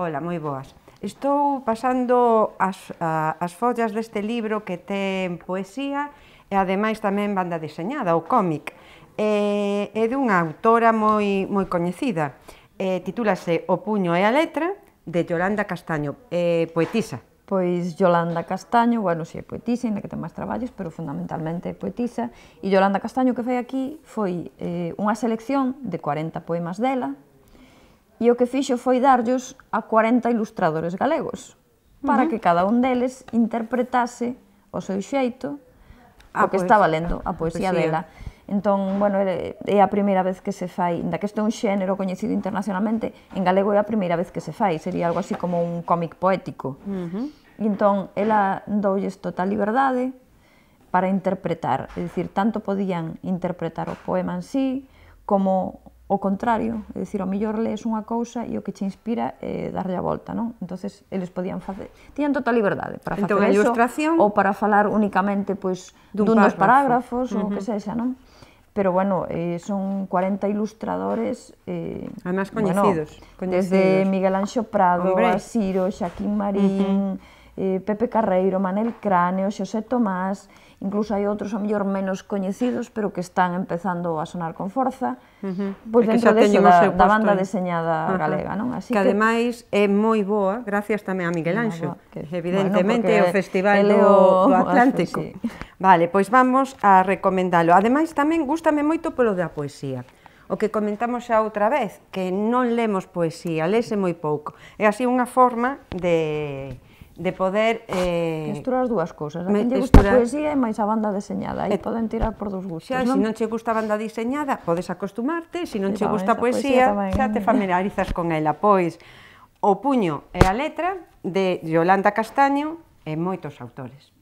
Ola, moi boas. Estou pasando as, a, as follas deste libro que ten poesía e ademais tamén banda diseñada, o cómic. É, é dunha autora moi, moi coñecida. É, titúlase O puño e a letra, de Yolanda Castaño, é, poetisa. Pois Yolanda Castaño, bueno, si é poetisa, ainda que ten máis traballos, pero fundamentalmente é poetisa. E Yolanda Castaño que fai aquí foi eh, unha selección de 40 poemas dela, e o que fixo foi darllos a 40 ilustradores galegos para uh -huh. que cada un deles interpretase o seu xeito a o que poesía. estaba lendo, a poesía, poesía. dela. Entón, bueno, é a primeira vez que se fai, da que este é un xénero coñecido internacionalmente, en galego é a primeira vez que se fai, sería algo así como un cómic poético. Uh -huh. E entón, ela doulles total liberdade para interpretar, é dicir, tanto podían interpretar o poema en sí, como o contrario, é dicir, o mellor lees unha cousa e o que che inspira é eh, darlle a volta, non? Entonces eles podían facer, tiñan total liberdade para entón, facer entón, eso, ilustración... ou para falar únicamente pois pues, dun, dun dos parágrafos uh -huh. ou que sexa, non? Pero bueno, eh, son 40 ilustradores eh, Además, coñecidos, bueno, coñecidos. Desde Miguel Anxo Prado, Hombre. a Ciro, Xaquín Marín, uh -huh eh, Pepe Carreiro, Manel Cráneo, Xosé Tomás, incluso hai outros a mellor menos coñecidos, pero que están empezando a sonar con forza, uh -huh. pois é dentro deso da, da banda deseñada uh -huh. galega, non? Así que, que ademais é moi boa, gracias tamén a Miguel Anxo, que evidentemente bueno, o Festival do, do Atlántico. Acho, sí. Vale, pois vamos a recomendalo. Ademais tamén gustame moito polo da poesía o que comentamos xa outra vez, que non lemos poesía, lese moi pouco. É así unha forma de, de poder... Eh, misturar as dúas cousas. A quen lle gusta a poesía e máis a banda deseñada. Aí poden tirar por dos gustos. Xa, non? se non che gusta a banda diseñada, podes acostumarte. Se non che gusta a poesía, poesía xa te eh. familiarizas con ela. Pois, O puño e a letra de Yolanda Castaño e moitos autores.